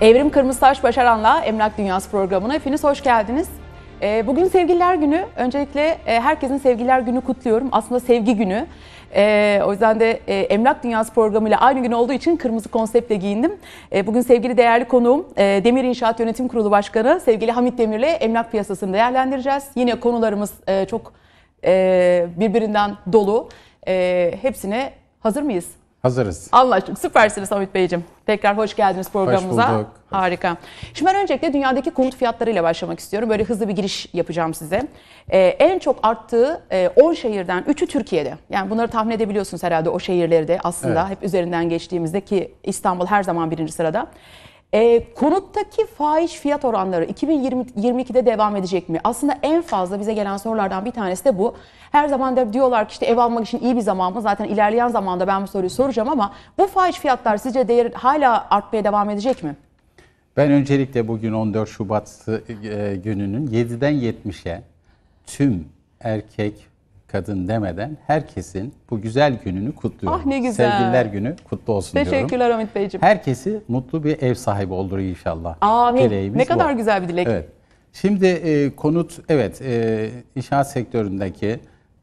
Evrim Kırmızıtaş Başaran'la Emlak Dünyası programına hepiniz hoş geldiniz. Ee, bugün Sevgililer Günü. Öncelikle e, herkesin Sevgililer Günü kutluyorum. Aslında sevgi günü. Ee, o yüzden de e, Emlak Dünyası programıyla aynı gün olduğu için kırmızı konseptle giyindim. Ee, bugün sevgili değerli konuğum e, Demir İnşaat Yönetim Kurulu Başkanı sevgili Hamit Demir'le emlak piyasasını değerlendireceğiz. Yine konularımız çok birbirinden dolu. Hepsine hazır mıyız? Hazırız. Allah Anlaştık. Süpersiniz Hamit Beyciğim. Tekrar hoş geldiniz programımıza. Hoş bulduk. Harika. Şimdi ben öncelikle dünyadaki konut fiyatlarıyla başlamak istiyorum. Böyle hızlı bir giriş yapacağım size. Ee, en çok arttığı e, 10 şehirden 3'ü Türkiye'de. Yani bunları tahmin edebiliyorsunuz herhalde o şehirleri de aslında. Evet. Hep üzerinden geçtiğimizde ki İstanbul her zaman birinci sırada. E, konuttaki faiz fiyat oranları 2022'de devam edecek mi? Aslında en fazla bize gelen sorulardan bir tanesi de bu. Her zaman da diyorlar ki işte ev almak için iyi bir zaman mı? Zaten ilerleyen zamanda ben bu soruyu soracağım ama bu faiz fiyatlar sizce değer hala artmaya devam edecek mi? Ben öncelikle bugün 14 Şubat e, e, gününün 7'den 70'e tüm erkek kadın demeden herkesin bu güzel gününü kutluyorum. Ah ne güzel. Sevgililer günü kutlu olsun Teşekkürler diyorum. Teşekkürler Hamit Beyciğim. Herkesi mutlu bir ev sahibi olur inşallah. Amin. Dileğimiz ne kadar bu. güzel bir dilek. Evet. Şimdi e, konut evet e, inşaat sektöründeki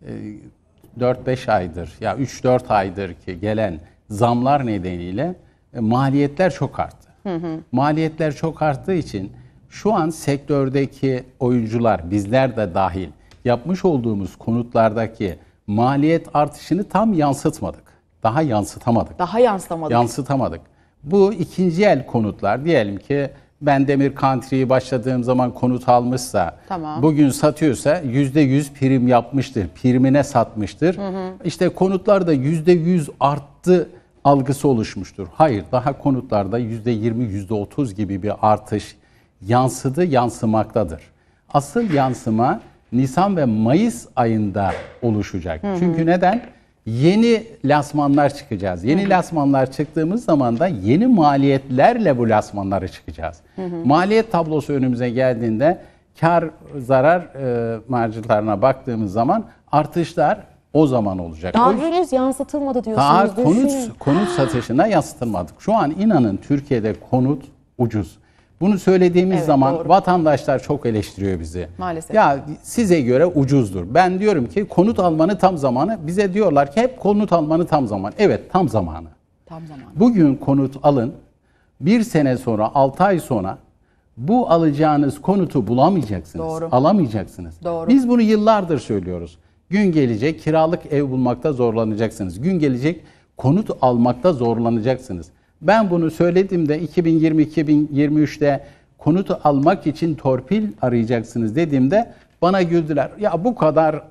e, 4-5 aydır ya 3-4 aydır ki gelen zamlar nedeniyle e, maliyetler çok arttı. Hı hı. Maliyetler çok arttığı için şu an sektördeki oyuncular bizler de dahil yapmış olduğumuz konutlardaki maliyet artışını tam yansıtmadık. Daha yansıtamadık. Daha yansıtamadık. Yansıtamadık. Bu ikinci el konutlar diyelim ki ben Demir Country'yi başladığım zaman konut almışsa, tamam. bugün satıyorsa %100 prim yapmıştır, primine satmıştır. Hı hı. İşte konutlarda da %100 arttı algısı oluşmuştur. Hayır, daha konutlarda %20, %30 gibi bir artış yansıdı, yansımaktadır. Asıl yansıma Nisan ve Mayıs ayında oluşacak. Hı hı. Çünkü neden? Yeni lasmanlar çıkacağız. Yeni hı hı. lasmanlar çıktığımız zaman da yeni maliyetlerle bu lasmanlara çıkacağız. Hı hı. Maliyet tablosu önümüze geldiğinde kar zarar e, marjlarına baktığımız zaman artışlar o zaman olacak. Daha henüz yansıtılmadı diyorsunuz. Daha konut, konut satışına yansıtılmadık. Şu an inanın Türkiye'de konut ucuz. Bunu söylediğimiz evet, zaman doğru. vatandaşlar çok eleştiriyor bizi. Maalesef. Ya size göre ucuzdur. Ben diyorum ki konut almanı tam zamanı. Bize diyorlar ki hep konut almanı tam zamanı. Evet tam zamanı. Tam zamanı. Bugün konut alın. Bir sene sonra, altı ay sonra bu alacağınız konutu bulamayacaksınız. Doğru. Alamayacaksınız. Doğru. Biz bunu yıllardır söylüyoruz. Gün gelecek kiralık ev bulmakta zorlanacaksınız. Gün gelecek konut almakta zorlanacaksınız. Ben bunu söyledim de 2020-2023'te konut almak için torpil arayacaksınız dediğimde bana güldüler. Ya bu kadar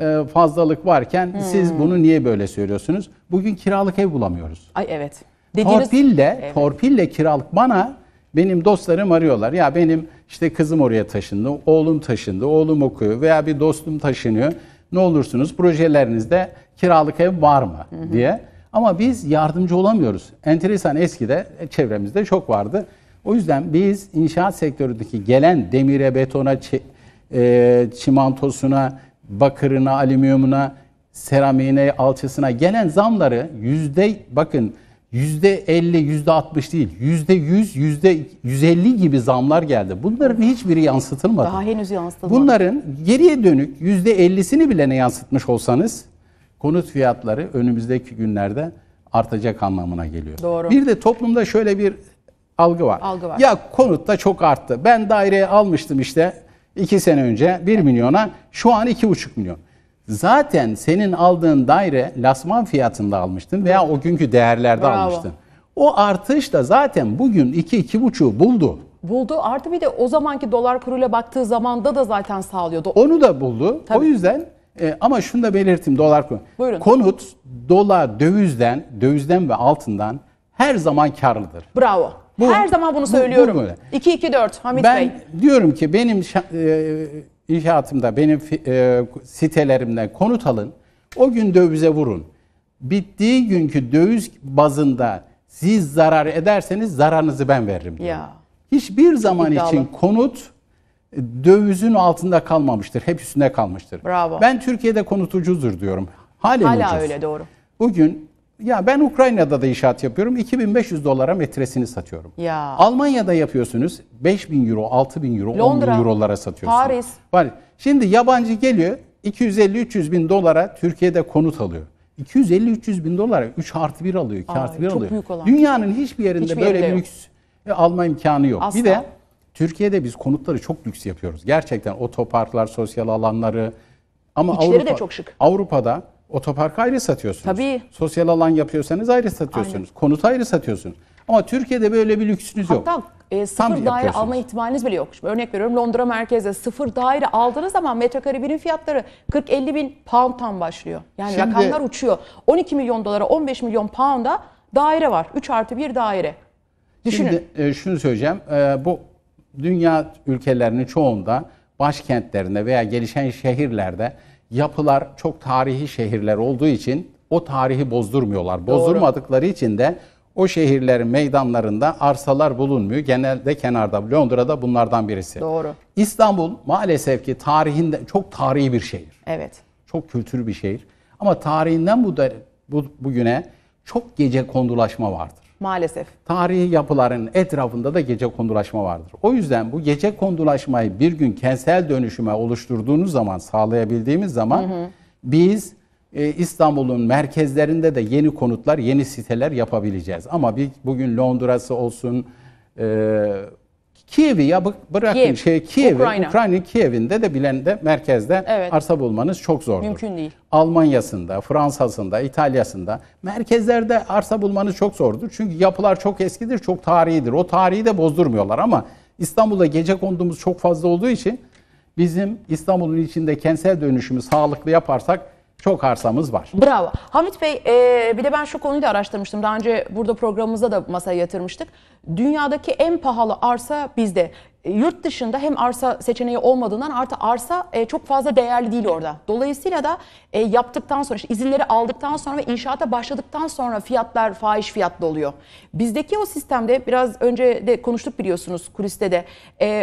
e, fazlalık varken hmm. siz bunu niye böyle söylüyorsunuz? Bugün kiralık ev bulamıyoruz. Ay evet. Dediğiniz... Torpille, evet. torpille kiralık bana benim dostlarım arıyorlar. Ya benim işte kızım oraya taşındı, oğlum taşındı, oğlum okuyor veya bir dostum taşınıyor. Ne olursunuz projelerinizde kiralık ev var mı diye. Hı ama biz yardımcı olamıyoruz. Enteresan eskide çevremizde çok vardı. O yüzden biz inşaat sektöründeki gelen demire, betona, e, çimantosuna, bakırına, alüminyumuna, seramiğine, alçısına gelen zamları yüzde bakın yüzde 50, yüzde 60 değil, yüzde 100, yüzde 150 gibi zamlar geldi. Bunların hiçbiri yansıtılmadı. Daha henüz yansıtılmadı. Bunların geriye dönük yüzde 50'sini bile ne yansıtmış olsanız konut fiyatları önümüzdeki günlerde artacak anlamına geliyor. Doğru. Bir de toplumda şöyle bir algı var. Algı var. Ya konut da çok arttı. Ben daireye almıştım işte 2 sene önce 1 milyona şu an 2,5 milyon. Zaten senin aldığın daire lasman fiyatında almıştın veya o günkü değerlerde Bravo. almıştın. O artış da zaten bugün 2-2,5'u buldu. Buldu artı bir de o zamanki dolar kuruyla baktığı zamanda da zaten sağlıyordu. Onu da buldu. Tabii. O yüzden e, ama şunu da belirteyim dolar konu. Konut dolar dövizden, dövizden ve altından her zaman karlıdır. Bravo. Bu, her zaman bunu söylüyorum. Bu, bu 2 2 4 Hamit ben Bey. Ben diyorum ki benim e, inşaatımda benim e, sitelerimden konut alın. O gün dövize vurun. Bittiği günkü döviz bazında siz zarar ederseniz zararınızı ben veririm. Diyorum. Ya. Hiçbir zaman İddialı. için konut dövizin altında kalmamıştır. Hep üstünde kalmıştır. Bravo. Ben Türkiye'de konut ucuzdur diyorum. Halen Hala ucuz. öyle doğru. Bugün ya ben Ukrayna'da da inşaat yapıyorum. 2500 dolara metresini satıyorum. Ya. Almanya'da yapıyorsunuz. 5000 euro, 6000 euro, Londra, 10 bin eurolara satıyorsunuz. Paris. Var. Şimdi yabancı geliyor 250-300 bin dolara Türkiye'de konut alıyor. 250-300 bin dolara 3 artı 1 alıyor, 2 Aa, artı 1 alıyor. büyük olan. Dünyanın hiçbir yerinde hiçbir böyle bir lüks e, alma imkanı yok. Asla. Bir de Türkiye'de biz konutları çok lüks yapıyoruz. Gerçekten otoparklar, sosyal alanları ama İçleri Avrupa, de çok şık. Avrupa'da otopark ayrı satıyorsunuz. Tabii. Sosyal alan yapıyorsanız ayrı satıyorsunuz. Aynen. Konut ayrı satıyorsunuz. Ama Türkiye'de böyle bir lüksünüz Hatta, yok. E, sıfır Tam daire alma ihtimaliniz bile yok. Şimdi örnek veriyorum Londra merkezde sıfır daire aldığınız zaman metrekare birim fiyatları 40-50 bin pound'tan başlıyor. Yani Şimdi, rakamlar uçuyor. 12 milyon dolara 15 milyon pound'a daire var. 3 artı 1 daire. Düşünün. Şimdi e, şunu söyleyeceğim. E, bu dünya ülkelerinin çoğunda başkentlerinde veya gelişen şehirlerde yapılar çok tarihi şehirler olduğu için o tarihi bozdurmuyorlar. Doğru. Bozdurmadıkları için de o şehirlerin meydanlarında arsalar bulunmuyor. Genelde kenarda Londra'da bunlardan birisi. Doğru. İstanbul maalesef ki tarihinde çok tarihi bir şehir. Evet. Çok kültürlü bir şehir. Ama tarihinden bu, da, bu bugüne çok gece kondulaşma vardır. Maalesef. Tarihi yapıların etrafında da gece kondulaşma vardır. O yüzden bu gece kondulaşmayı bir gün kentsel dönüşüme oluşturduğunuz zaman, sağlayabildiğimiz zaman hı hı. biz e, İstanbul'un merkezlerinde de yeni konutlar, yeni siteler yapabileceğiz. Ama bir, bugün Londra'sı olsun, e, Kiev'i ya bırakın Kiev, şey Kiev'i Ukrayna. Ukrayna'nın Kiev'inde de bilende merkezde evet. arsa bulmanız çok zordur. Mümkün değil. Almanya'sında, Fransa'sında, İtalya'sında merkezlerde arsa bulmanız çok zordur. Çünkü yapılar çok eskidir, çok tarihidir. O tarihi de bozdurmuyorlar ama İstanbul'da gece kondumuz çok fazla olduğu için bizim İstanbul'un içinde kentsel dönüşümü sağlıklı yaparsak çok arsamız var. Bravo. Hamit Bey e, bir de ben şu konuyu da araştırmıştım. Daha önce burada programımızda da masaya yatırmıştık. Dünyadaki en pahalı arsa bizde. E, yurt dışında hem arsa seçeneği olmadığından artı arsa e, çok fazla değerli değil orada. Dolayısıyla da e, yaptıktan sonra işte izinleri aldıktan sonra ve inşaata başladıktan sonra fiyatlar faiz fiyatlı oluyor. Bizdeki o sistemde biraz önce de konuştuk biliyorsunuz kuliste de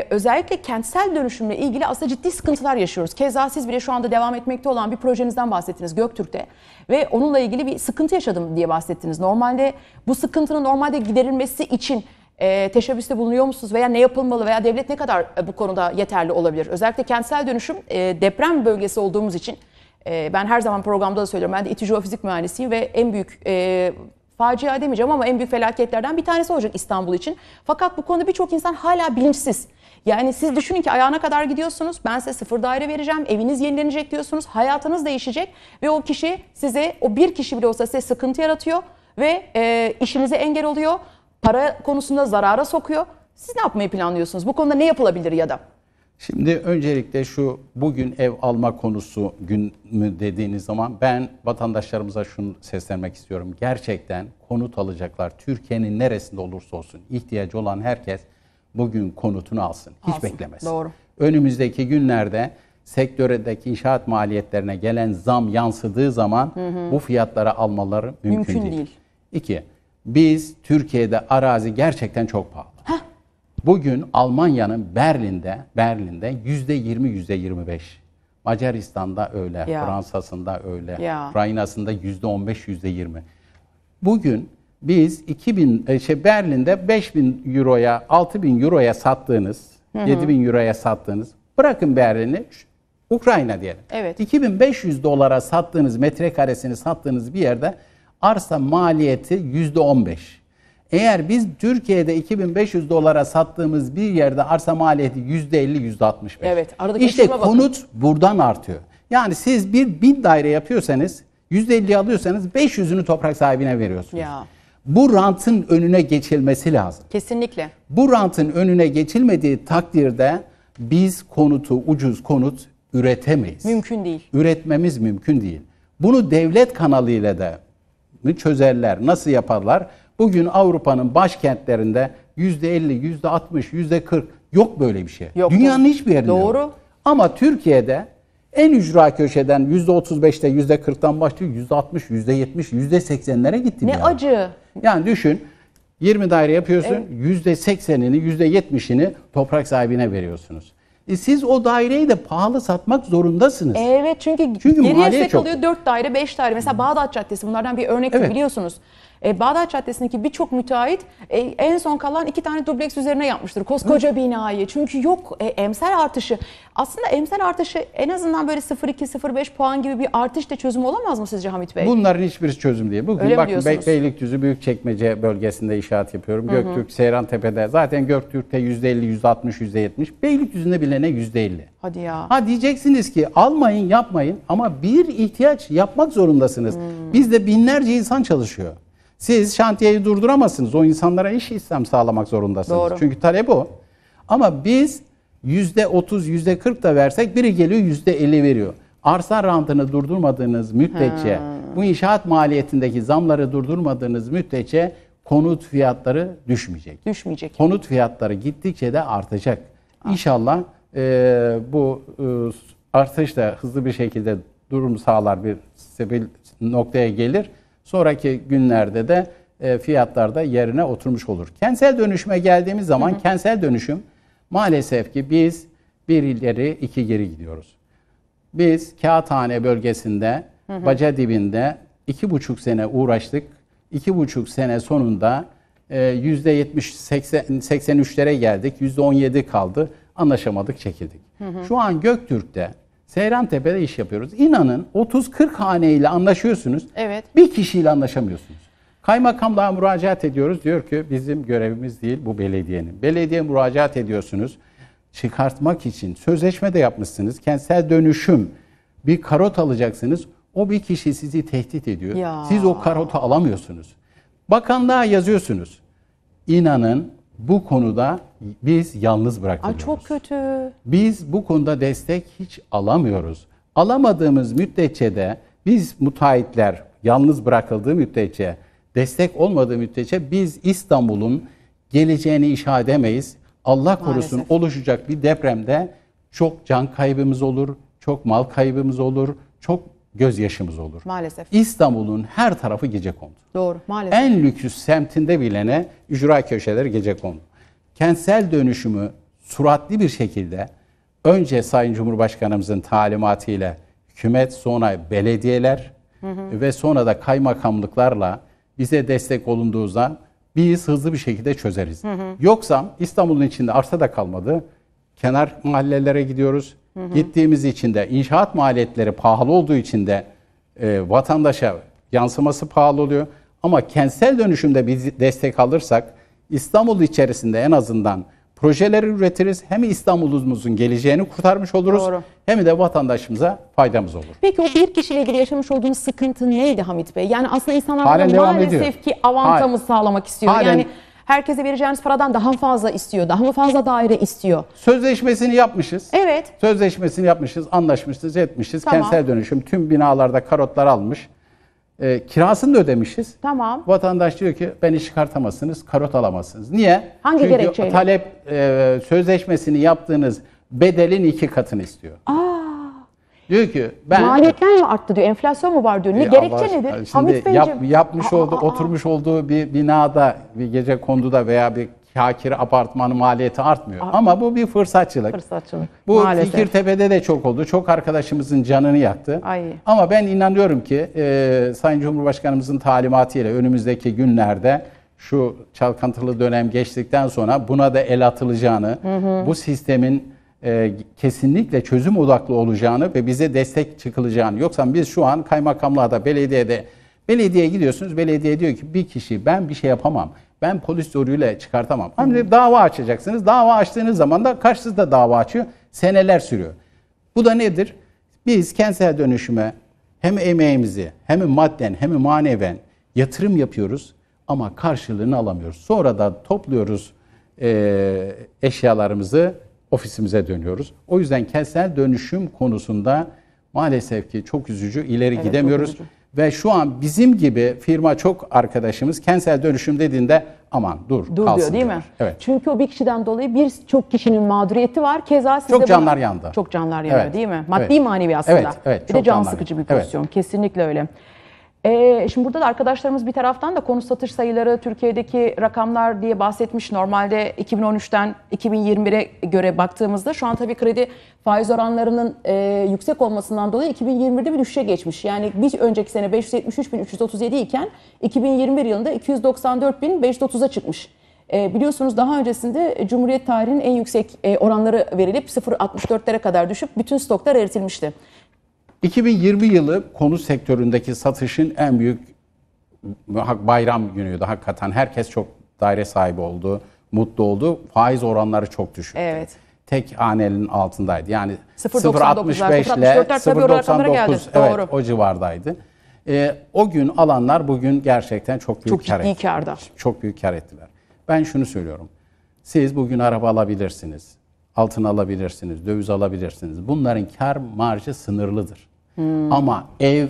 özellikle kentsel dönüşümle ilgili aslında ciddi sıkıntılar yaşıyoruz. Keza siz bile şu anda devam etmekte olan bir projenizden bahsettiniz Göktürk'te ve onunla ilgili bir sıkıntı yaşadım diye bahsettiniz. Normalde bu sıkıntının normalde giderilmesi için e, teşebbüste bulunuyor musunuz veya ne yapılmalı veya devlet ne kadar e, bu konuda yeterli olabilir? Özellikle kentsel dönüşüm e, deprem bölgesi olduğumuz için e, ben her zaman programda da söylüyorum. Ben de İTÜ Jeofizik Mühendisiyim ve en büyük e, facia demeyeceğim ama en büyük felaketlerden bir tanesi olacak İstanbul için. Fakat bu konuda birçok insan hala bilinçsiz. Yani siz düşünün ki ayağına kadar gidiyorsunuz. Ben size sıfır daire vereceğim. Eviniz yenilenecek diyorsunuz. Hayatınız değişecek ve o kişi size o bir kişi bile olsa size sıkıntı yaratıyor ve e, işinize engel oluyor para konusunda zarara sokuyor. Siz ne yapmayı planlıyorsunuz? Bu konuda ne yapılabilir ya da? Şimdi öncelikle şu bugün ev alma konusu gün mü dediğiniz zaman ben vatandaşlarımıza şunu seslenmek istiyorum. Gerçekten konut alacaklar. Türkiye'nin neresinde olursa olsun ihtiyacı olan herkes bugün konutunu alsın. Hiç alsın. beklemesin. Doğru. Önümüzdeki günlerde sektördeki inşaat maliyetlerine gelen zam yansıdığı zaman hı hı. bu fiyatlara almaları mümkün, mümkün değil. değil. İki, biz Türkiye'de arazi gerçekten çok pahalı. Heh. Bugün Almanya'nın Berlin'de Berlin'de yüzde yirmi, yüzde yirmi beş. Macaristan'da öyle, ya. Fransa'sında öyle, ya. Ukrayna'sında yüzde on beş, yüzde yirmi. Bugün biz 2000 e, şey Berlin'de 5000 euroya, 6000 euroya sattığınız, hı hı. 7000 euroya sattığınız bırakın Berlin'i Ukrayna diyelim. Evet. 2500 dolara sattığınız metrekaresini sattığınız bir yerde arsa maliyeti yüzde on beş. Eğer biz Türkiye'de 2500 dolara sattığımız bir yerde arsa maliyeti yüzde yüzde elli altmış beş. Evet, aradaki işte konut bakın. buradan artıyor. Yani siz bir bin daire yapıyorsanız yüzde elli alıyorsanız 500'ünü toprak sahibine veriyorsunuz. Ya. Bu rantın önüne geçilmesi lazım. Kesinlikle. Bu rantın önüne geçilmediği takdirde biz konutu ucuz konut üretemeyiz. Mümkün değil. Üretmemiz mümkün değil. Bunu devlet kanalıyla da sorununu çözerler. Nasıl yaparlar? Bugün Avrupa'nın başkentlerinde yüzde elli, yüzde altmış, yüzde kırk yok böyle bir şey. Yok, Dünyanın hiçbir yerinde Doğru. Yok. Ama Türkiye'de en ücra köşeden yüzde otuz yüzde kırktan başlıyor. Yüzde altmış, yüzde yetmiş, yüzde seksenlere gitti. Ne yani. acı. Yani düşün 20 daire yapıyorsun. Yüzde evet. seksenini, yüzde yetmişini toprak sahibine veriyorsunuz. E siz o daireyi de pahalı satmak zorundasınız. Evet çünkü, çünkü geriye set çok. alıyor 4 daire 5 daire. Mesela Bağdat Caddesi bunlardan bir örnek evet. biliyorsunuz. E, Bağdat Caddesi'ndeki birçok müteahhit e, en son kalan iki tane dubleks üzerine yapmıştır. Koskoca Hı. binayı. Çünkü yok e, emsel artışı. Aslında emsel artışı en azından böyle 0.2-0.5 puan gibi bir artış da çözüm olamaz mı sizce Hamit Bey? Bunların hiçbirisi çözüm değil. Bugün Öyle bakın Be- Beylikdüzü Büyükçekmece bölgesinde inşaat yapıyorum. Göktürk Hı-hı. Göktürk, Seyrantepe'de. Zaten Göktürk'te %50, %60, %70. Beylikdüzü'nde bile ne %50. Hadi ya. Ha diyeceksiniz ki almayın, yapmayın ama bir ihtiyaç yapmak zorundasınız. Hmm. Bizde binlerce insan çalışıyor. Siz şantiyeyi durduramazsınız. O insanlara iş istihdam sağlamak zorundasınız. Doğru. Çünkü talep o. Ama biz yüzde otuz, yüzde kırk da versek biri geliyor yüzde elli veriyor. Arsa rantını durdurmadığınız müddetçe, ha. bu inşaat maliyetindeki zamları durdurmadığınız müddetçe konut fiyatları düşmeyecek. Düşmeyecek. Konut fiyatları gittikçe de artacak. İnşallah e, bu e, artış da hızlı bir şekilde durum sağlar bir sebil noktaya gelir. Sonraki günlerde de e, fiyatlarda yerine oturmuş olur. Kentsel dönüşüme geldiğimiz zaman hı hı. kentsel dönüşüm maalesef ki biz bir ileri iki geri gidiyoruz. Biz Kağıthane bölgesinde hı hı. baca dibinde iki buçuk sene uğraştık. İki buçuk sene sonunda e, yüzde %70-83'lere geldik. yüzde %17 kaldı. Anlaşamadık, çekildik. Hı hı. Şu an Göktürk'te Seyran Tepe'de iş yapıyoruz. İnanın 30-40 haneyle anlaşıyorsunuz. Evet. Bir kişiyle anlaşamıyorsunuz. Kaymakamlığa müracaat ediyoruz. Diyor ki bizim görevimiz değil bu belediyenin. Belediye müracaat ediyorsunuz. Çıkartmak için sözleşme de yapmışsınız. Kentsel dönüşüm bir karot alacaksınız. O bir kişi sizi tehdit ediyor. Ya. Siz o karotu alamıyorsunuz. Bakanlığa yazıyorsunuz. İnanın bu konuda biz yalnız bırakılıyoruz. Aa, çok kötü. Biz bu konuda destek hiç alamıyoruz. Alamadığımız müddetçe de biz müteahhitler yalnız bırakıldığı müddetçe, destek olmadığı müddetçe biz İstanbul'un geleceğini inşa edemeyiz. Allah korusun Maalesef. oluşacak bir depremde çok can kaybımız olur, çok mal kaybımız olur, çok gözyaşımız olur. Maalesef. İstanbul'un her tarafı gece kondu. Doğru maalesef. En lüks semtinde bilene ücra köşeleri gece kondu. Kentsel dönüşümü suratli bir şekilde önce Sayın Cumhurbaşkanımızın talimatıyla hükümet sonra belediyeler hı hı. ve sonra da kaymakamlıklarla bize destek olunduğunda biz hızlı bir şekilde çözeriz. Hı hı. Yoksa İstanbul'un içinde arsa da kalmadı. Kenar mahallelere gidiyoruz. Hı Gittiğimiz için de inşaat maliyetleri pahalı olduğu için de e, vatandaşa yansıması pahalı oluyor. Ama kentsel dönüşümde biz destek alırsak İstanbul içerisinde en azından projeleri üretiriz. Hem İstanbul'umuzun geleceğini kurtarmış oluruz Doğru. hem de vatandaşımıza faydamız olur. Peki o bir kişiyle ilgili yaşamış olduğunuz sıkıntı neydi Hamit Bey? Yani aslında insanlar maalesef ediyor. ki avantamı Halen. sağlamak istiyor. Halen, yani Herkese vereceğiniz paradan daha fazla istiyor. Daha mı fazla daire istiyor? Sözleşmesini yapmışız. Evet. Sözleşmesini yapmışız, anlaşmışız, etmişiz. Tamam. Kentsel dönüşüm tüm binalarda karotlar almış. E, kirasını da ödemişiz. Tamam. Vatandaş diyor ki beni çıkartamazsınız, karot alamazsınız. Niye? Hangi Çünkü gerekçeyle? talep e, sözleşmesini yaptığınız bedelin iki katını istiyor. Aa. Diyor ki ben... Maliyetler mi arttı diyor, enflasyon mu var diyor. Ne, e, gerekçe Allah, nedir? Şimdi Hamit Beyciğim. Yap, yapmış olduğu, oturmuş olduğu bir binada, bir gece konduda veya bir hakiri apartmanı maliyeti artmıyor. Art Ama bu bir fırsatçılık. Fırsatçılık. Bu Maalesef. Fikirtepe'de de çok oldu. Çok arkadaşımızın canını yaktı. Ay. Ama ben inanıyorum ki e, Sayın Cumhurbaşkanımızın talimatıyla önümüzdeki günlerde şu çalkantılı dönem geçtikten sonra buna da el atılacağını, hı hı. bu sistemin e, kesinlikle çözüm odaklı olacağını ve bize destek çıkılacağını. Yoksa biz şu an kaymakamlarda, belediyede, belediyeye gidiyorsunuz, belediye diyor ki bir kişi ben bir şey yapamam. Ben polis zoruyla çıkartamam. Hani dava açacaksınız. Dava açtığınız zaman da karşınızda dava açıyor. Seneler sürüyor. Bu da nedir? Biz kentsel dönüşüme hem emeğimizi hem madden hem maneven yatırım yapıyoruz ama karşılığını alamıyoruz. Sonra da topluyoruz e, eşyalarımızı ofisimize dönüyoruz. O yüzden kentsel dönüşüm konusunda maalesef ki çok üzücü ileri evet, gidemiyoruz. Üzücü. Ve şu an bizim gibi firma çok arkadaşımız kentsel dönüşüm dediğinde aman dur, dur kalsın diyor, değil diyor. mi? Evet. Çünkü o bir kişiden dolayı birçok kişinin mağduriyeti var. Keza size Çok canlar buna, yandı. Çok canlar yanıyor evet. değil mi? Maddi evet. manevi aslında. Evet, evet, bir de can sıkıcı yandı. bir pozisyon. Evet. Kesinlikle öyle. E, şimdi burada da arkadaşlarımız bir taraftan da konu satış sayıları Türkiye'deki rakamlar diye bahsetmiş. Normalde 2013'ten 2021'e göre baktığımızda şu an tabii kredi faiz oranlarının e, yüksek olmasından dolayı 2021'de bir düşüşe geçmiş. Yani bir önceki sene 573.337 iken 2021 yılında 294.530'a çıkmış. E, biliyorsunuz daha öncesinde Cumhuriyet tarihinin en yüksek e, oranları verilip 0.64'lere kadar düşüp bütün stoklar eritilmişti. 2020 yılı konu sektöründeki satışın en büyük bayram günüydü hakikaten. Herkes çok daire sahibi oldu, mutlu oldu. Faiz oranları çok düşüktü. Evet. Tek hanenin altındaydı. Yani 0.65 ile 0.99 evet o civardaydı. Ee, o gün alanlar bugün gerçekten çok büyük çok kar ettiler. Karda. Çok büyük kar ettiler. Ben şunu söylüyorum. Siz bugün araba alabilirsiniz altın alabilirsiniz, döviz alabilirsiniz. Bunların kar marjı sınırlıdır. Hmm. Ama ev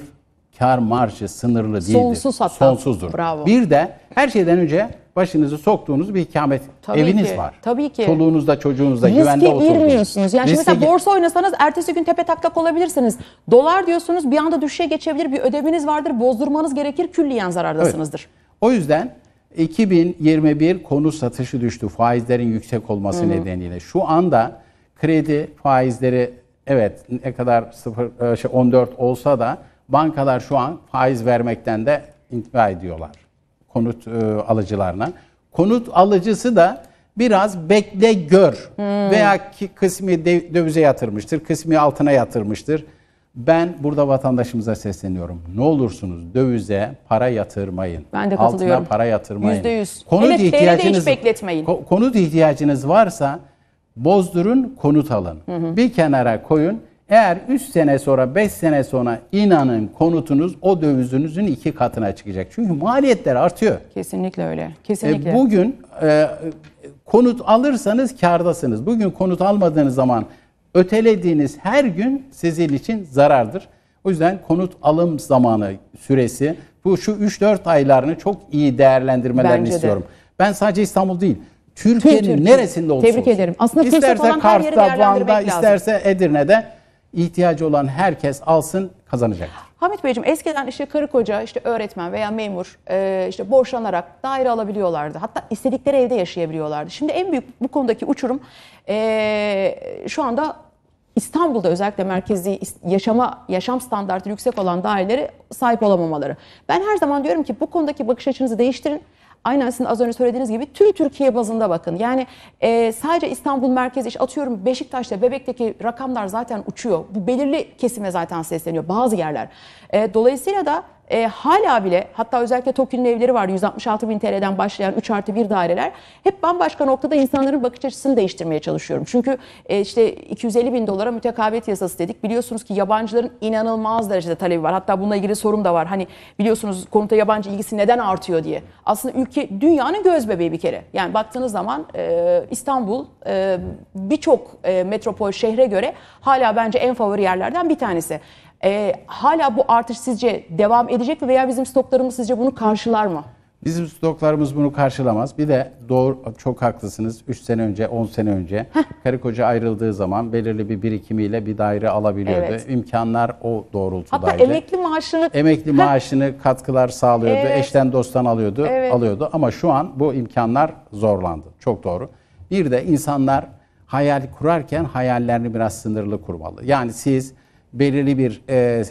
kar marjı sınırlı değildir. Sonsuz hatta. Sonsuzdur. Bravo. Bir de her şeyden önce başınızı soktuğunuz bir ikamet tabii eviniz ki, var. Tabii ki. Çoluğunuzda çocuğunuzda Riske güvende oturduğunuz. girmiyorsunuz. Yani Riske mesela borsa oynasanız ertesi gün tepe taklak olabilirsiniz. Dolar diyorsunuz bir anda düşüşe geçebilir bir ödeviniz vardır bozdurmanız gerekir külliyen zarardasınızdır. Evet. O yüzden 2021 konu satışı düştü faizlerin yüksek olması Hı-hı. nedeniyle. Şu anda kredi faizleri evet ne kadar 0, e, şey 14 olsa da bankalar şu an faiz vermekten de intiba ediyorlar konut e, alıcılarına. Konut alıcısı da biraz bekle gör hmm. veya ki kısmi dövize yatırmıştır, kısmi altına yatırmıştır. Ben burada vatandaşımıza sesleniyorum. Ne olursunuz dövize para yatırmayın. Ben de katılıyorum. Altına para yatırmayın. %100. Konut Hele ihtiyacınız, hiç bekletmeyin. Konut ihtiyacınız varsa bozdurun, konut alın. Hı hı. Bir kenara koyun. Eğer 3 sene sonra, 5 sene sonra inanın konutunuz o dövizinizin iki katına çıkacak. Çünkü maliyetler artıyor. Kesinlikle öyle. E, Kesinlikle. E, bugün e, konut alırsanız kardasınız. Bugün konut almadığınız zaman ötelediğiniz her gün sizin için zarardır. O yüzden konut alım zamanı süresi bu şu 3-4 aylarını çok iyi değerlendirmelerini Bence istiyorum. De. Ben sadece İstanbul değil. Türkiye'nin Türkiye. neresinde olsun. Tebrik ederim. Aslında isterse olan Kars'ta, Van'da, isterse lazım. Edirne'de ihtiyacı olan herkes alsın kazanacak. Hamit Beyciğim eskiden işte karı koca, işte öğretmen veya memur e, işte borçlanarak daire alabiliyorlardı. Hatta istedikleri evde yaşayabiliyorlardı. Şimdi en büyük bu konudaki uçurum e, şu anda İstanbul'da özellikle merkezi yaşama yaşam standartı yüksek olan daireleri sahip olamamaları. Ben her zaman diyorum ki bu konudaki bakış açınızı değiştirin aynen sizin az önce söylediğiniz gibi tüm Türkiye bazında bakın. Yani e, sadece İstanbul merkezi iş atıyorum Beşiktaş'ta Bebek'teki rakamlar zaten uçuyor. Bu belirli kesime zaten sesleniyor bazı yerler. E, dolayısıyla da e, hala bile hatta özellikle Tokyo'nun evleri var 166 bin TL'den başlayan 3 artı 1 daireler hep bambaşka noktada insanların bakış açısını değiştirmeye çalışıyorum. Çünkü e, işte 250 bin dolara mütekabet yasası dedik. Biliyorsunuz ki yabancıların inanılmaz derecede talebi var. Hatta bununla ilgili sorum da var. Hani biliyorsunuz konuta yabancı ilgisi neden artıyor diye. Aslında ülke dünyanın göz bebeği bir kere. Yani baktığınız zaman e, İstanbul e, birçok e, metropol şehre göre hala bence en favori yerlerden bir tanesi. E, hala bu artış sizce devam edecek mi veya bizim stoklarımız sizce bunu karşılar mı? Bizim stoklarımız bunu karşılamaz. Bir de doğru çok haklısınız. 3 sene önce, 10 sene önce Heh. karı koca ayrıldığı zaman belirli bir birikimiyle bir daire alabiliyordu. Evet. İmkanlar o doğrultudaydı. Hatta emekli maaşını emekli Heh. maaşını katkılar sağlıyordu. Evet. Eşten dosttan alıyordu, evet. alıyordu ama şu an bu imkanlar zorlandı. Çok doğru. Bir de insanlar hayal kurarken hayallerini biraz sınırlı kurmalı. Yani siz belirli bir e,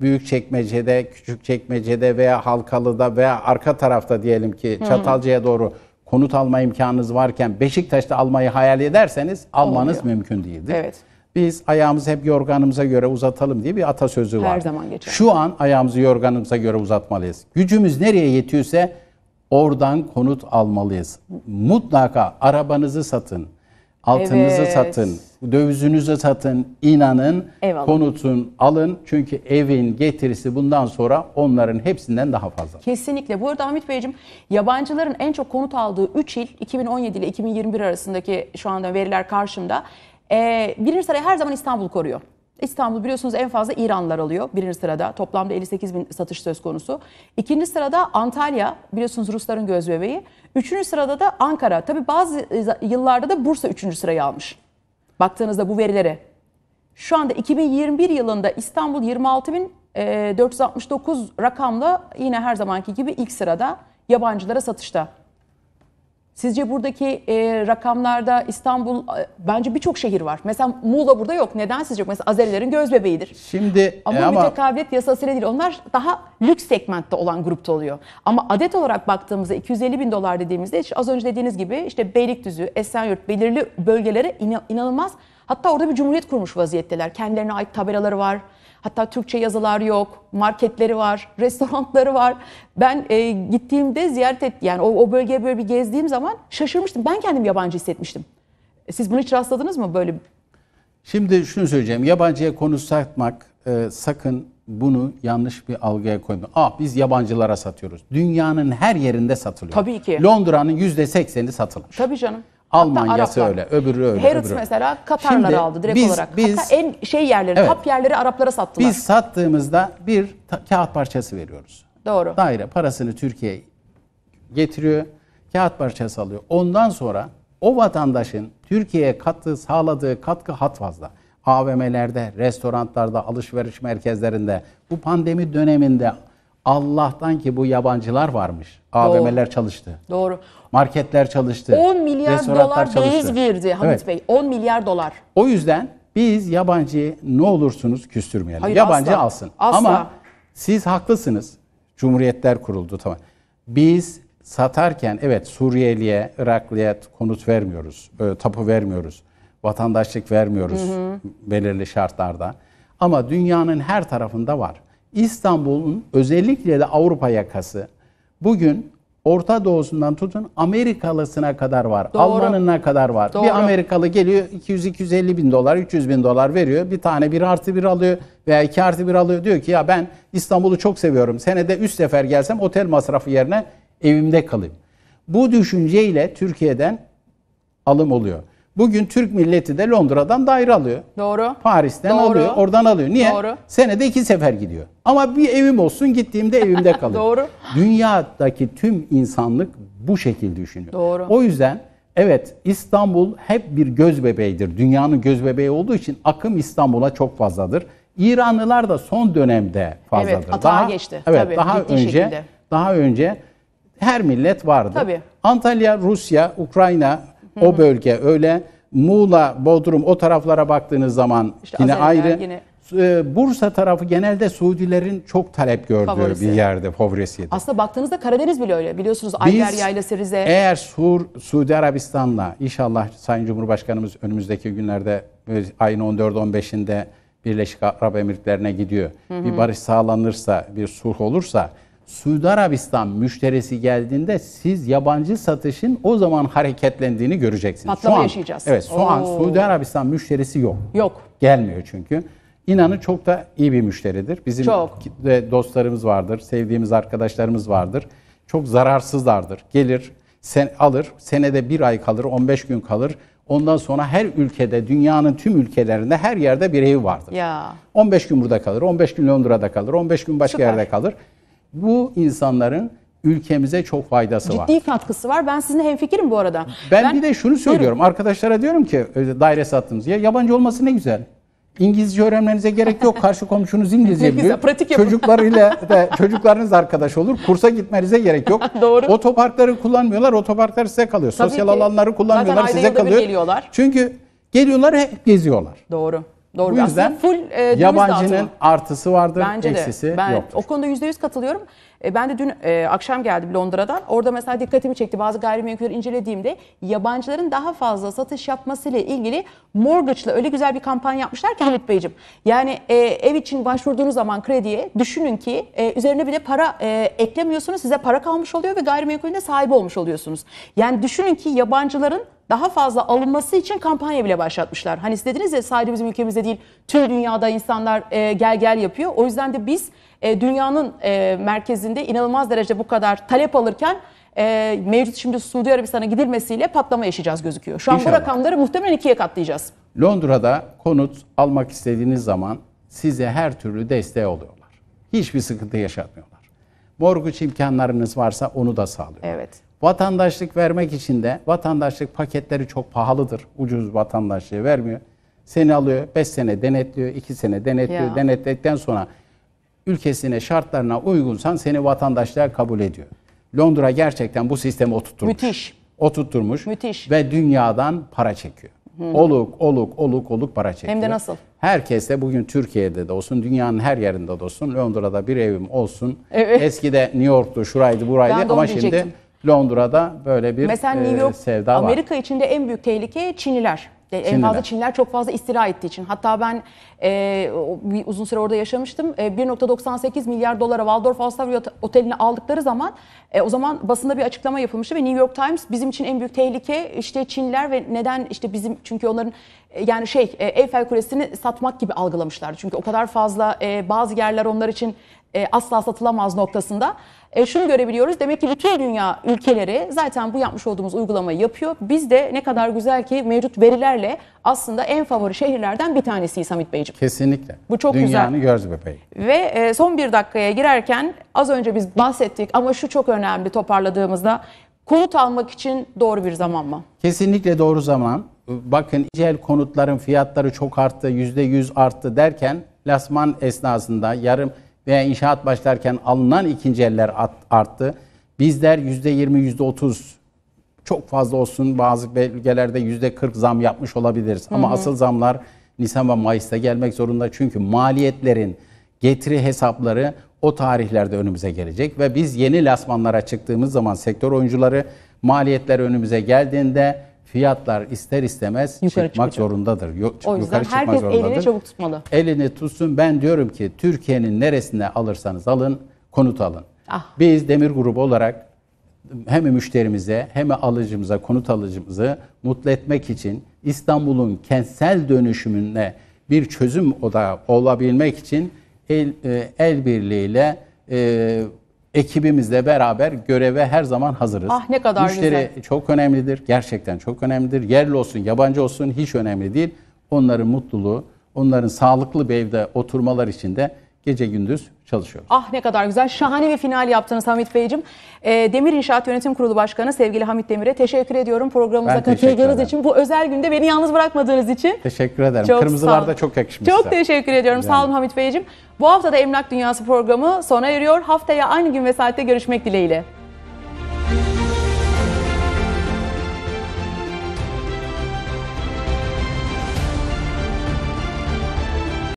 büyük çekmecede, küçük çekmecede veya Halkalı'da veya arka tarafta diyelim ki Çatalca'ya doğru konut alma imkanınız varken Beşiktaş'ta almayı hayal ederseniz almanız Olmuyor. mümkün değildir. Evet. Biz ayağımızı hep yorganımıza göre uzatalım diye bir atasözü Her var. Her zaman geçer. Şu an ayağımızı yorganımıza göre uzatmalıyız. Gücümüz nereye yetiyorsa oradan konut almalıyız. Mutlaka arabanızı satın, altınızı evet. satın, Dövizinize satın, inanın, Eyvallah. konutun alın. Çünkü evin getirisi bundan sonra onların hepsinden daha fazla. Kesinlikle. Bu arada Hamit Beyciğim yabancıların en çok konut aldığı 3 il 2017 ile 2021 arasındaki şu anda veriler karşımda. Ee, birinci sırayı her zaman İstanbul koruyor. İstanbul biliyorsunuz en fazla İranlılar alıyor birinci sırada. Toplamda 58 bin satış söz konusu. İkinci sırada Antalya biliyorsunuz Rusların göz bebeği. Üçüncü sırada da Ankara. Tabi bazı e, yıllarda da Bursa üçüncü sırayı almış baktığınızda bu verilere şu anda 2021 yılında İstanbul 26.469 e, rakamla yine her zamanki gibi ilk sırada yabancılara satışta. Sizce buradaki e, rakamlarda İstanbul e, bence birçok şehir var. Mesela Muğla burada yok. Neden sizce yok? Mesela Azerilerin göz bebeğidir. Şimdi ama, e, ama mütekabiliyet yasasıyla değil. Onlar daha lüks segmentte olan grupta oluyor. Ama adet olarak baktığımızda 250 bin dolar dediğimizde işte az önce dediğiniz gibi işte Beylikdüzü, Esenyurt belirli bölgelere inanılmaz Hatta orada bir cumhuriyet kurmuş vaziyetteler. Kendilerine ait tabelaları var. Hatta Türkçe yazılar yok, marketleri var, restoranları var. Ben e, gittiğimde ziyaret et, yani o, o bölgeye böyle bir gezdiğim zaman şaşırmıştım. Ben kendim yabancı hissetmiştim. E, siz bunu hiç rastladınız mı böyle? Şimdi şunu söyleyeceğim. Yabancıya konu e, sakın bunu yanlış bir algıya koymayın. Ah biz yabancılara satıyoruz. Dünyanın her yerinde satılıyor. Tabii ki. Londra'nın yüzde %80'i satılmış. Tabii canım. Almanya Araplar. öyle, öbürü öyle. Herut öbürü. mesela Katarlar Şimdi aldı direkt biz, olarak. Biz, Hatta en şey yerleri, evet, hap yerleri Araplara sattılar. Biz sattığımızda bir kağıt parçası veriyoruz. Doğru. Daire parasını Türkiye getiriyor, kağıt parçası alıyor. Ondan sonra o vatandaşın Türkiye'ye kattığı, sağladığı katkı hat fazla. AVM'lerde, restoranlarda, alışveriş merkezlerinde, bu pandemi döneminde Allah'tan ki bu yabancılar varmış. Doğru. çalıştı. Doğru. Marketler çalıştı. 10 milyar dolar çalıştı. beyiz girdi Hamit evet. Bey. 10 milyar dolar. O yüzden biz yabancıyı ne olursunuz küstürmeyelim. Hayır, Yabancı asla. alsın. Asla. Ama siz haklısınız. Cumhuriyetler kuruldu tamam. Biz satarken evet Suriyeli'ye, Iraklı'ya konut vermiyoruz. E, tapu vermiyoruz. Vatandaşlık vermiyoruz hı hı. belirli şartlarda. Ama dünyanın her tarafında var. İstanbul'un özellikle de Avrupa yakası bugün Orta Doğu'sundan tutun Amerikalısına kadar var. Doğru. Almanına kadar var. Doğru. Bir Amerikalı geliyor 200-250 bin dolar, 300 bin dolar veriyor. Bir tane bir artı bir alıyor veya iki artı bir alıyor. Diyor ki ya ben İstanbul'u çok seviyorum. Senede üç sefer gelsem otel masrafı yerine evimde kalayım. Bu düşünceyle Türkiye'den alım oluyor. Bugün Türk milleti de Londra'dan daire alıyor. Doğru. Paris'ten Doğru. alıyor, oradan alıyor. Niye? Doğru. Senede iki sefer gidiyor. Ama bir evim olsun gittiğimde evimde kalıyor. Doğru. Dünyadaki tüm insanlık bu şekilde düşünüyor. Doğru. O yüzden evet İstanbul hep bir göz bebeğidir. Dünyanın göz bebeği olduğu için akım İstanbul'a çok fazladır. İranlılar da son dönemde fazladır. Evet, daha, geçti. Evet, Tabii, daha önce şekilde. daha önce her millet vardı. Tabii. Antalya, Rusya, Ukrayna, hı O bölge öyle. Muğla, Bodrum o taraflara baktığınız zaman işte yine ayrı. Yine... Ee, Bursa tarafı genelde Suudilerin çok talep gördüğü favorisi. bir yerde, favorisiydi. Aslında baktığınızda Karadeniz bile öyle. Biliyorsunuz Ayder Yaylası, Rize. Eğer Sur, Suudi Arabistan'la inşallah Sayın Cumhurbaşkanımız önümüzdeki günlerde e, ayın 14-15'inde Birleşik Arap Emirlikleri'ne gidiyor. Hı hı. Bir barış sağlanırsa, bir sulh olursa Suudi Arabistan müşterisi geldiğinde siz yabancı satışın o zaman hareketlendiğini göreceksiniz. Patlama şu an, yaşayacağız. Evet şu Oo. an Suudi Arabistan müşterisi yok. Yok. Gelmiyor çünkü. İnanın çok da iyi bir müşteridir. Bizim çok. de dostlarımız vardır, sevdiğimiz arkadaşlarımız vardır. Çok zararsızlardır. Gelir, sen alır, senede bir ay kalır, 15 gün kalır. Ondan sonra her ülkede, dünyanın tüm ülkelerinde her yerde bir evi vardır. Ya. 15 gün burada kalır, 15 gün Londra'da kalır, 15 gün başka Süper. yerde kalır. Bu insanların ülkemize çok faydası Ciddi var. Ciddi katkısı var. Ben sizinle hemfikirim bu arada. Ben, ben bir de şunu söylüyorum. Buyurun. Arkadaşlara diyorum ki daire sattığımız. Ya yabancı olması ne güzel. İngilizce öğrenmenize gerek yok. Karşı komşunuz İngilizce biliyor. Güzel, pratik yapın. Çocuklarıyla da çocuklarınız arkadaş olur. Kursa gitmenize gerek yok. Doğru. Otoparkları kullanmıyorlar. Otoparklar size kalıyor. Tabii Sosyal ki. alanları kullanmıyorlar. Zaten size kalıyor. Geliyorlar. Çünkü geliyorlar hep geziyorlar. Doğru. Doğru. Bu yüzden Aslında full e, yabancının artısı vardır, Bence eksisi de. o konuda %100 katılıyorum. E, ben de dün e, akşam geldim Londra'dan. Orada mesela dikkatimi çekti. Bazı gayrimenkulleri incelediğimde yabancıların daha fazla satış yapmasıyla ilgili mortgage'la öyle güzel bir kampanya yapmışlar ki Hamit Beyciğim. Yani e, ev için başvurduğunuz zaman krediye düşünün ki e, üzerine bir de para e, eklemiyorsunuz. Size para kalmış oluyor ve gayrimenkulüne sahibi olmuş oluyorsunuz. Yani düşünün ki yabancıların daha fazla alınması için kampanya bile başlatmışlar. Hani siz dediniz ya sadece bizim ülkemizde değil tüm dünyada insanlar e, gel gel yapıyor. O yüzden de biz e, dünyanın e, merkezinde inanılmaz derece bu kadar talep alırken e, mevcut şimdi Suudi Arabistan'a gidilmesiyle patlama yaşayacağız gözüküyor. Şu an İnşallah. bu rakamları muhtemelen ikiye katlayacağız. Londra'da konut almak istediğiniz zaman size her türlü desteği oluyorlar. Hiçbir sıkıntı yaşatmıyorlar. Morguç imkanlarınız varsa onu da sağlıyor. Evet. Vatandaşlık vermek için de vatandaşlık paketleri çok pahalıdır. Ucuz vatandaşlığı vermiyor. Seni alıyor 5 sene denetliyor, 2 sene denetliyor. Ya. Denetledikten sonra ülkesine şartlarına uygunsan seni vatandaşlar kabul ediyor. Londra gerçekten bu sistemi oturtmuş. Müthiş. Oturtmuş. Müthiş. Ve dünyadan para çekiyor. Hı. Oluk, oluk, oluk, oluk para çekiyor. Hem de nasıl? Herkes de bugün Türkiye'de de olsun, dünyanın her yerinde de olsun, Londra'da bir evim olsun. Evet. Eskide New York'tu, şuraydı, buraydı ama şimdi Londra'da böyle bir Mesela New e, York, e, sevda var. Amerika içinde en büyük tehlike Çinliler. E, en fazla Çinler çok fazla istila ettiği için. Hatta ben e, bir uzun süre orada yaşamıştım. E, 1.98 milyar dolara Waldorf Astoria otelini aldıkları zaman e, o zaman basında bir açıklama yapılmıştı ve New York Times bizim için en büyük tehlike işte Çinler ve neden işte bizim çünkü onların e, yani şey e, Eiffel Kulesi'ni satmak gibi algılamışlardı. Çünkü o kadar fazla e, bazı yerler onlar için e, asla satılamaz noktasında e, şunu görebiliyoruz. Demek ki bütün dünya ülkeleri zaten bu yapmış olduğumuz uygulamayı yapıyor. Biz de ne kadar güzel ki mevcut verilerle aslında en favori şehirlerden bir tanesiyiz Hamit Beyciğim. Kesinlikle. Bu çok Dünyanın güzel. Dünyanı göz bebeği. Ve e, son bir dakikaya girerken az önce biz bahsettik ama şu çok önemli toparladığımızda konut almak için doğru bir zaman mı? Kesinlikle doğru zaman. Bakın icel konutların fiyatları çok arttı, %100 arttı derken lasman esnasında yarım veya inşaat başlarken alınan ikinci eller arttı. Bizler yüzde yirmi, yüzde otuz çok fazla olsun bazı bölgelerde yüzde kırk zam yapmış olabiliriz. Hı hı. Ama asıl zamlar Nisan ve Mayıs'ta gelmek zorunda. Çünkü maliyetlerin getiri hesapları o tarihlerde önümüze gelecek ve biz yeni lasmanlara çıktığımız zaman sektör oyuncuları maliyetler önümüze geldiğinde fiyatlar ister istemez yukarı çıkmak çıkacak. zorundadır. Yok, o yüzden yukarı çıkmak herkes zorundadır. çabuk tutmalı. Elini tutsun. Ben diyorum ki Türkiye'nin neresine alırsanız alın, konut alın. Ah. Biz Demir Grubu olarak hem müşterimize hem alıcımıza, konut alıcımızı mutlu etmek için İstanbul'un kentsel dönüşümüne bir çözüm odağı olabilmek için el, e, el birliğiyle e, ekibimizle beraber göreve her zaman hazırız. Ah ne kadar Müşteri güzel. Müşteri çok önemlidir. Gerçekten çok önemlidir. Yerli olsun, yabancı olsun hiç önemli değil. Onların mutluluğu, onların sağlıklı bir evde oturmalar için de gece gündüz çalışıyoruz. Ah ne kadar güzel. Şahane bir final yaptınız Hamit Beyciğim. Ee, Demir İnşaat Yönetim Kurulu Başkanı sevgili Hamit Demir'e teşekkür ediyorum programımıza katıldığınız için. Bu özel günde beni yalnız bırakmadığınız için. Teşekkür ederim. Çok Kırmızılar da çok yakışmış Çok teşekkür ediyorum. Güzel. Sağ olun Hamit Beyciğim. Bu hafta da Emlak Dünyası programı sona eriyor. Haftaya aynı gün ve saatte görüşmek dileğiyle.